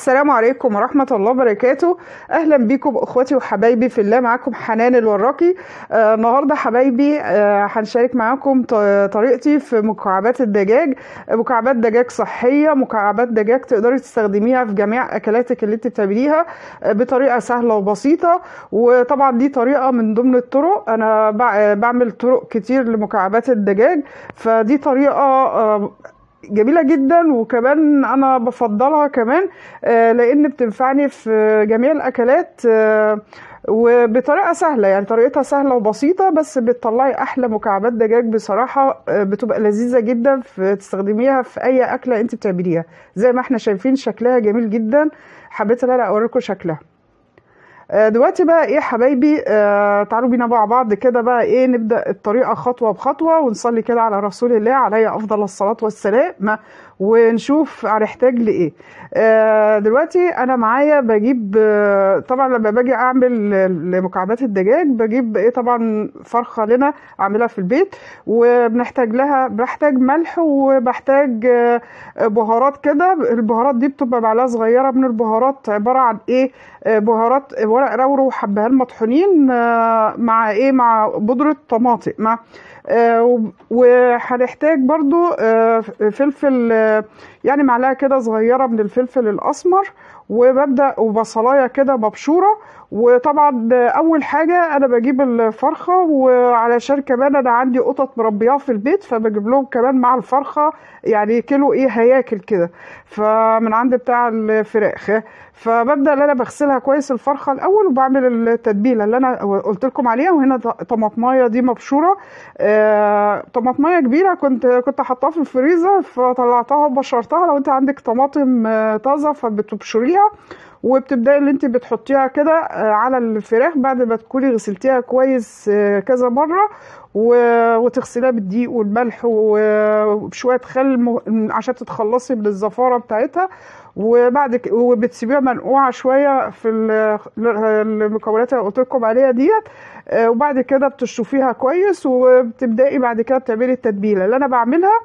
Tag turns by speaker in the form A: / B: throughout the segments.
A: السلام عليكم ورحمة الله وبركاته أهلا بيكم أخواتي وحبايبي في الله معاكم حنان الوراقي آه النهاردة حبايبي آه هنشارك معاكم طريقتي في مكعبات الدجاج مكعبات دجاج صحية مكعبات دجاج تقدري تستخدميها في جميع أكلاتك اللي انت بتعمليها آه بطريقة سهلة وبسيطة وطبعا دي طريقة من ضمن الطرق أنا بعمل طرق كتير لمكعبات الدجاج فدي طريقة آه، جميلة جدا وكمان أنا بفضلها كمان آه، لأن بتنفعني في جميع الأكلات آه، وبطريقة سهلة يعني طريقتها سهلة وبسيطة بس بتطلعي أحلى مكعبات دجاج بصراحة آه، بتبقى لذيذة جدا في تستخدميها في أي أكلة أنت بتعمليها زي ما احنا شايفين شكلها جميل جدا حبيت ان انا اوريكم شكلها آه، دلوقتي بقى ايه حبايبي آه تعالوا بينا مع بعض كده بقى ايه نبدا الطريقه خطوه بخطوه ونصلي كده على رسول الله عليه افضل الصلاه والسلام ونشوف هنحتاج لايه آه، دلوقتي انا معايا بجيب آه، طبعا لما باجي اعمل مكعبات الدجاج بجيب ايه طبعا فرخه لنا اعملها في البيت وبنحتاج لها بحتاج ملح وبحتاج آه، بهارات كده البهارات دي بتبقى معلقه صغيره من البهارات عباره عن ايه بهارات ورق رورو وحبهان مطحونين مع ايه مع بودره طماطم مع وهنحتاج برضو فلفل يعني معلقه كده صغيره من الفلفل الاسمر وببدا وبصلايه كده مبشوره وطبعا اول حاجه انا بجيب الفرخه وعلشان كمان انا عندي قطط مربياها في البيت فبجيب لهم كمان مع الفرخه يعني كيلو ايه هياكل كده فمن عند بتاع الفراخ فببدا ان انا بغسلها كويس الفرخه الاول وبعمل التتبيله اللي انا قلت لكم عليها وهنا طماطمايه دي مبشوره آه طماطمايه كبيره كنت كنت حاطاها في الفريزر فطلعتها وبشرتها لو انت عندك طماطم آه، طازه فبتبشريها وبتبداي اللي انت بتحطيها كده آه، على الفراخ بعد ما تكوني غسلتيها كويس آه، كذا مره وتغسليها بالدقيق والملح وشويه خل عشان تتخلصي من الزفاره بتاعتها وبعد وبتسيبيها منقوعه شويه في المكونات اللي قلت لكم عليها ديت آه، وبعد كده بتشطفيها كويس وبتبداي بعد كده بتعملي التتبيله اللي انا بعملها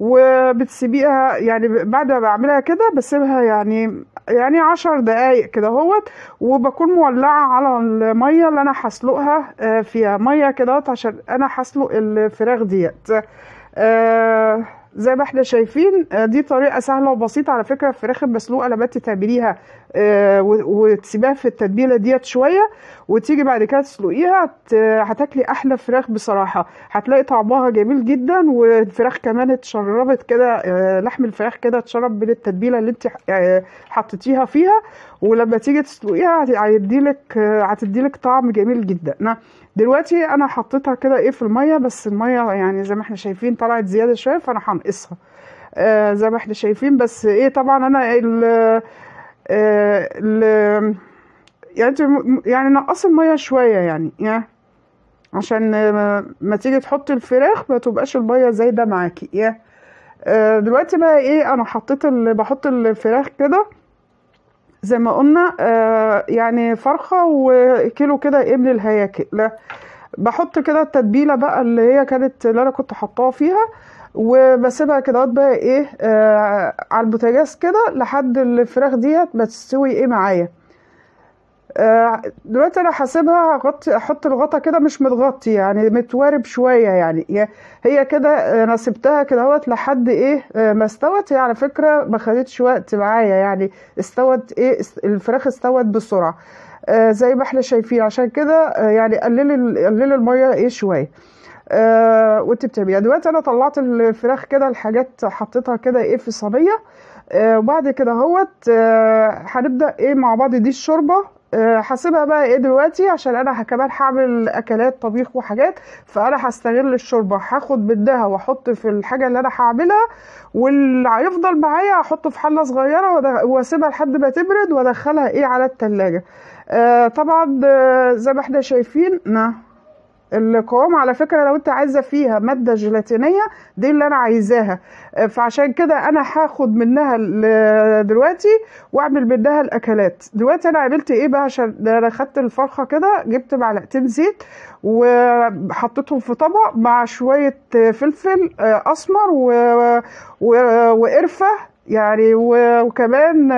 A: وبتسيبيها يعني بعد ما بعملها كده بسيبها يعني يعني عشر دقايق كده هوت وبكون مولعة على المية اللي أنا هسلقها آه، فيها مية كده عشان أنا هسلق الفراخ ديت آه، زي ما احنا شايفين آه، دي طريقة سهلة وبسيطة على فكرة الفراخ المسلوقة لما تعمليها آه، وتسيبيها في التتبيله ديت شويه وتيجي بعد كده تسلقيها هتاكلي احلى فراخ بصراحه هتلاقي طعمها جميل جدا والفراخ كمان اتشربت كده آه، لحم الفراخ كده اتشرب من التتبيله اللي انت آه، حطيتيها فيها ولما تيجي تسلقيها هتديلك هتديلك طعم جميل جدا دلوقتي انا حطيتها كده ايه في الميه بس الميه يعني زي ما احنا شايفين طلعت زياده شويه فانا هنقصها آه زي ما احنا شايفين بس ايه طبعا انا آه، ل... يعني يعني نقصي الميه شويه يعني يعني عشان ما تيجي تحطي الفراخ ما تبقاش الميه زايده معاكي يعني دلوقتي بقى ايه انا حطيت اللي بحط الفراخ كده زي ما قلنا آه، يعني فرخه وكيلو كده ايه من الهياكل بحط كده التتبيله بقى اللي هي كانت اللي انا كنت حطاها فيها وبسيبها كده بقى ايه آه على البوتاجاز كده لحد الفراخ ديت ما تستوي ايه معايا آه دلوقتي انا هسيبها هغطي احط الغطا كده مش متغطي يعني متوارب شويه يعني هي كده آه، انا سبتها كده اهوت لحد ايه آه ما استوت هي على فكره ما خدتش وقت معايا يعني استوت ايه الفراخ استوت بسرعه آه زي ما احنا شايفين عشان كده آه، يعني قلل قللي الميه ايه شويه آه وتبتبيها يعني دلوقتي انا طلعت الفراخ كده الحاجات حطيتها كده ايه في صينيه آه، وبعد كده اهوت آه، هنبدا ايه مع بعض دي الشوربه آه، هسيبها بقى ايه دلوقتي عشان انا كمان هعمل اكلات طبيخ وحاجات فانا هستغل الشوربه هاخد بدها واحط في الحاجه اللي انا هعملها واللي هيفضل معايا احطه في حله صغيره واسيبها لحد ما تبرد وادخلها ايه على التلاجة آه طبعا زي ما احنا شايفين القوام على فكره لو انت عايزه فيها ماده جيلاتينيه دي اللي انا عايزاها آه، فعشان كده انا هاخد منها دلوقتي واعمل منها الاكلات دلوقتي انا عملت ايه بقى عشان انا خدت الفرخه كده جبت معلقتين زيت وحطيتهم في طبق مع شويه فلفل آه، اسمر وقرفه يعني وكمان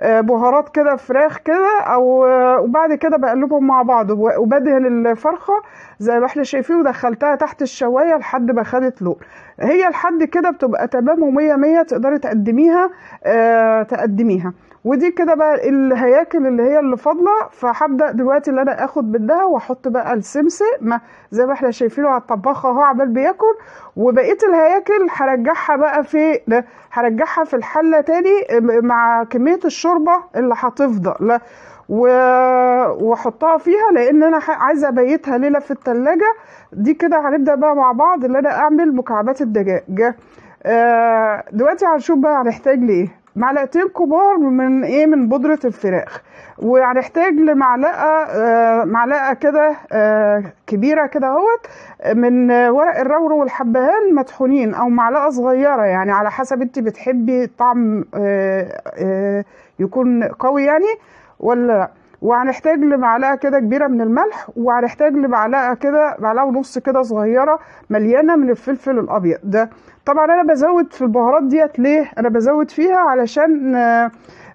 A: آه، بهارات كده فراخ كده او آه، وبعد كده بقلبهم مع بعض وبدهن الفرخه زي ما احنا شايفين ودخلتها تحت الشوايه لحد ما خدت لون هي لحد كده بتبقى تمام و100 تقدري تقدميها آه، تقدميها ودي كده بقى الهياكل اللي هي اللي فاضله فهبدا دلوقتي اللي انا اخد منها واحط بقى السمسم ما زي ما احنا شايفينه على الطباخ اهو عمال بياكل وبقيه الهياكل هرجعها بقى في هرجعها في الحله تاني مع كميه الشوربه اللي هتفضل وحطها فيها لان انا عايزه ابيتها ليله في التلاجة دي كده هنبدا بقى مع بعض ان انا اعمل مكعبات الدجاج آه، دلوقتي هنشوف بقى هنحتاج ليه معلقتين كبار من ايه من بودره الفراخ وهنحتاج لمعلقه آه معلقه كده آه كبيره كده اهوت من ورق الرور والحبهان مطحونين او معلقه صغيره يعني على حسب انت بتحبي طعم آه, آه، يكون قوي يعني ولا لا وهنحتاج لمعلقه كده كبيره من الملح وهنحتاج لمعلقه كده معلقه ونص كده صغيره مليانه من الفلفل الابيض ده طبعا انا بزود في البهارات ديت ليه انا بزود فيها علشان آه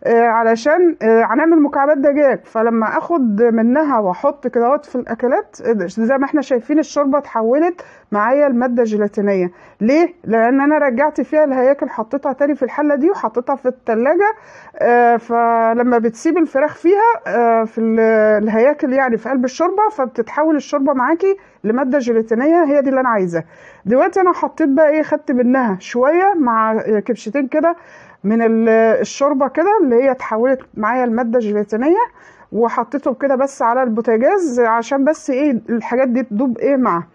A: آه، علشان آه، هنعمل مكعبات دجاج فلما اخد منها واحط كده في الاكلات آه، زي ما احنا شايفين الشوربه اتحولت معايا الماده جيلاتينيه ليه لان انا رجعت فيها الهياكل حطيتها تاني في الحله دي وحطيتها في الثلاجه فلما بتسيب الفراخ فيها في الهياكل يعني في قلب الشوربه فبتتحول الشوربه معاكي لماده جيلاتينيه هي دي اللي انا عايزاه دلوقتي انا حطيت بقى ايه خدت منها شويه مع كبشتين كده من الشوربه كده اللي هي اتحولت معايا الماده جيلاتينيه وحطيته كده بس على البوتاجاز عشان بس ايه الحاجات دي تدوب ايه معاها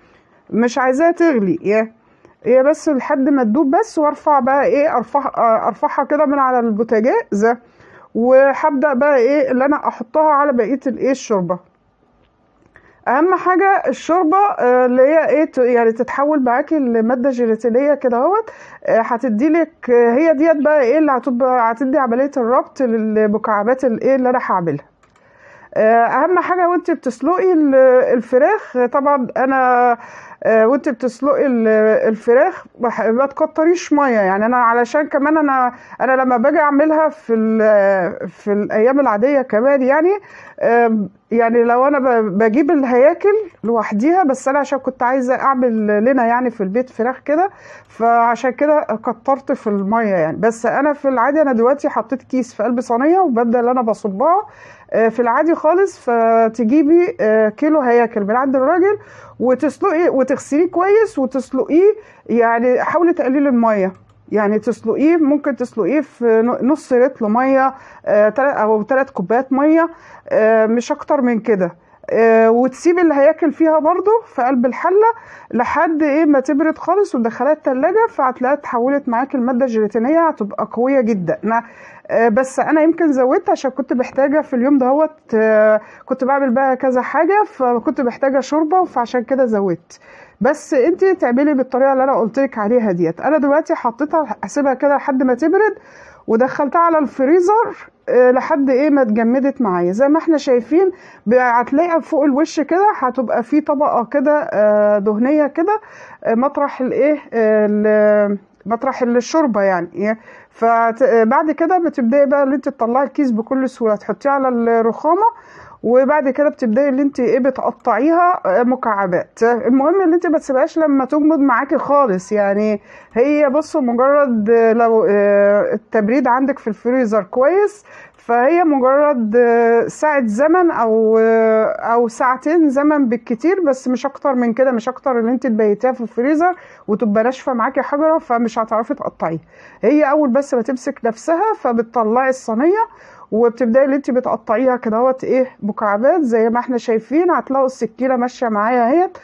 A: مش عايزاها تغلي يا هي بس لحد ما تدوب بس وارفع بقى ايه ارفعها ارفعها كده من على البوتاجاز وهبدا بقى ايه اللي انا احطها على بقيه الايه الشوربه اهم حاجه الشوربه آه، اللي هي ايه يعني تتحول معاكي لماده جيلاتينيه كده اهوت آه، هتدي لك آه، هي ديت بقى ايه اللي هتبقى هتدي عمليه الربط للمكعبات الايه اللي انا هعملها اهم حاجه وانت بتسلقي الفراخ طبعا انا وانت بتسلقي الفراخ ما تكتريش ميه يعني انا علشان كمان انا انا لما باجي اعملها في في الايام العاديه كمان يعني يعني لو انا بجيب الهياكل لوحديها بس انا عشان كنت عايزه اعمل لنا يعني في البيت فراخ كده فعشان كده كترت في الميه يعني بس انا في العادي انا دلوقتي حطيت كيس في قلب صينيه وببدا اللي انا بصبها آه، في العادي خالص فتجيبي آه، كيلو هياكل من عند الراجل وتسلقي وتغسليه كويس وتسلقيه يعني حاولي تقليل الميه يعني تسلقيه ممكن تسلقيه في نص لتر ميه آه، او ثلاث كوبايات ميه آه، مش اكتر من كده آه، وتسيب اللي هياكل فيها برضه في قلب الحله لحد ايه ما تبرد خالص وتدخلها التلاجة فهتلاقيها اتحولت معاك الماده الجيلاتينيه هتبقى قويه جدا آه، بس انا يمكن زودت عشان كنت محتاجه في اليوم دهوت آه، كنت بعمل بقى كذا حاجه فكنت محتاجه شوربه فعشان كده زودت بس انت تعملي بالطريقه اللي انا قلت لك عليها ديت انا دلوقتي حطيتها هسيبها كده لحد ما تبرد ودخلتها على الفريزر آه، لحد ايه ما اتجمدت معايا زي ما احنا شايفين هتلاقي فوق الوش كده هتبقى في طبقه كده آه، دهنيه كده آه، مطرح الايه مطرح الشوربه يعني فبعد كده بتبداي بقى ان انت تطلعي الكيس بكل سهوله تحطيه على الرخامه وبعد كده بتبداي اللي انت ايه بتقطعيها آه، مكعبات المهم ان انت ما تسيبهاش لما تجمد معاكي خالص يعني هي بصوا مجرد لو آه، التبريد عندك في الفريزر كويس فهي مجرد آه، ساعة زمن أو أو ساعتين زمن بالكتير بس مش أكتر من كده مش أكتر إن أنت تبيتيها في الفريزر وتبقى ناشفة معاكي حجرة فمش هتعرفي تقطعيها هي أول بس ما تمسك نفسها فبتطلعي الصينية وبتبداي اللي انت بتقطعيها كدهوت ايه مكعبات زي ما احنا شايفين هتلاقوا السكينه ماشيه معايا اهيت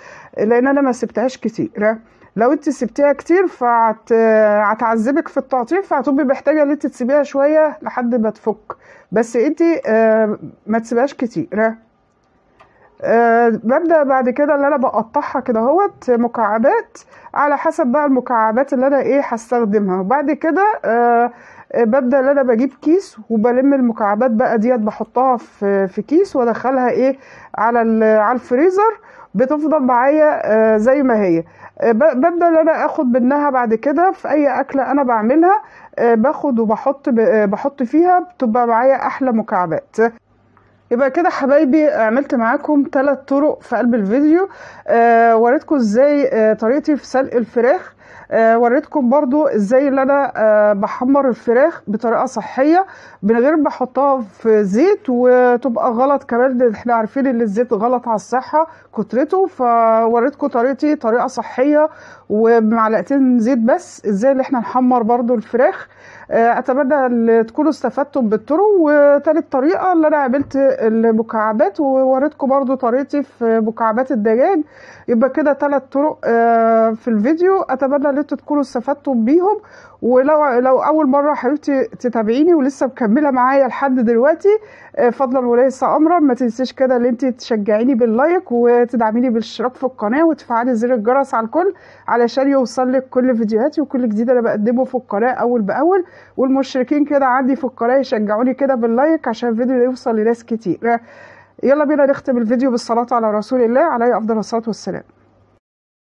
A: لان انا ما سبتهاش كتير لو انت سبتيها كتير فهتعذبك في التقطيع فهتبقي محتاجه ان انت تسيبيها شويه لحد ما تفك بس انت آه، ما تسيبهاش كتير آه، ببدا بعد كده اللي انا بقطعها كده اهوت مكعبات على حسب بقى المكعبات اللي انا ايه هستخدمها وبعد كده آه، ببدا ان انا بجيب كيس وبلم المكعبات بقى ديت بحطها في في كيس وادخلها ايه على على الفريزر بتفضل معايا آه، زي ما هي ببدا ان انا اخد منها بعد كده في اي اكله انا بعملها باخد وبحط بحط فيها بتبقى معايا احلى مكعبات يبقى كده حبايبي عملت معاكم ثلاث طرق في قلب الفيديو آه وريتكم ازاي آه طريقتي في سلق الفراخ آه وريتكم برضو ازاي اللي انا آه بحمر الفراخ بطريقه صحيه من غير ما احطها في زيت وتبقى غلط كمان احنا عارفين ان الزيت غلط على الصحه كترته فوريتكم طريقتي طريقه صحيه وبمعلقتين زيت بس ازاي اللي احنا نحمر برضو الفراخ آه، اتمنى ان تكونوا استفدتم بالطرق وتالت طريقه اللي انا عملت المكعبات ووريتكم برضو طريقتي في مكعبات الدجاج يبقى كده تلات طرق آه، في الفيديو اتمنى ان انتوا تكونوا استفدتم بيهم ولو لو اول مره حبيبتي تتابعيني ولسه مكمله معايا لحد دلوقتي آه، فضلا وليس امرا ما تنسيش كده ان انت تشجعيني باللايك وتدعميني بالاشتراك في القناه وتفعلي زر الجرس على الكل علشان يوصل لك كل فيديوهاتي وكل جديد انا بقدمه في القناه اول باول والمشتركين كده عندي في القناه يشجعوني كده باللايك عشان الفيديو يوصل لناس كتير يلا بينا نختم الفيديو بالصلاه على رسول الله عليه افضل الصلاه والسلام